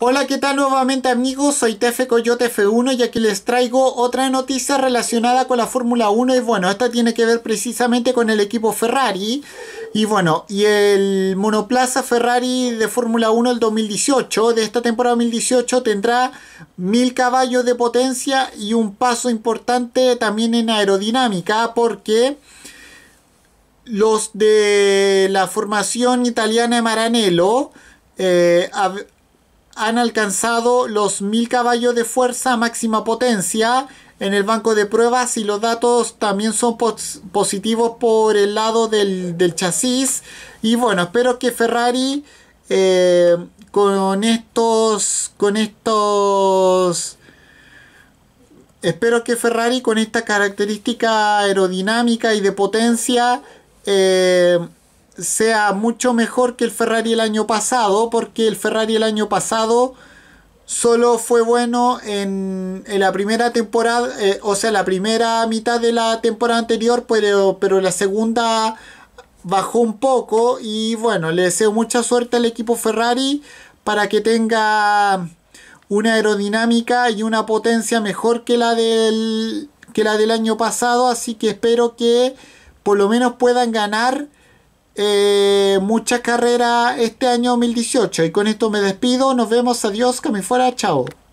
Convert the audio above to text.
Hola, ¿qué tal nuevamente amigos? Soy Tefe Coyote F1 y aquí les traigo otra noticia relacionada con la Fórmula 1 y bueno, esta tiene que ver precisamente con el equipo Ferrari y bueno, y el monoplaza Ferrari de Fórmula 1 el 2018, de esta temporada 2018 tendrá 1000 caballos de potencia y un paso importante también en aerodinámica porque los de la formación italiana de Maranello eh, han alcanzado los 1000 caballos de fuerza máxima potencia en el banco de pruebas y los datos también son positivos por el lado del, chasis. Y bueno, espero que Ferrari eh, con estos, con estos, espero que Ferrari con esta característica aerodinámica y de potencia eh, sea mucho mejor que el Ferrari el año pasado, porque el Ferrari el año pasado solo fue bueno en, la primera temporada, eh, o sea, la primera mitad de la temporada anterior, pero, la segunda bajó un poco y bueno, le deseo mucha suerte al equipo Ferrari para que tenga una aerodinámica y una potencia mejor que la del, que la del año pasado, así que espero que por lo menos puedan ganar eh, mucha carrera este año 2018. Y con esto me despido. Nos vemos. Adiós. me fuera. Chao.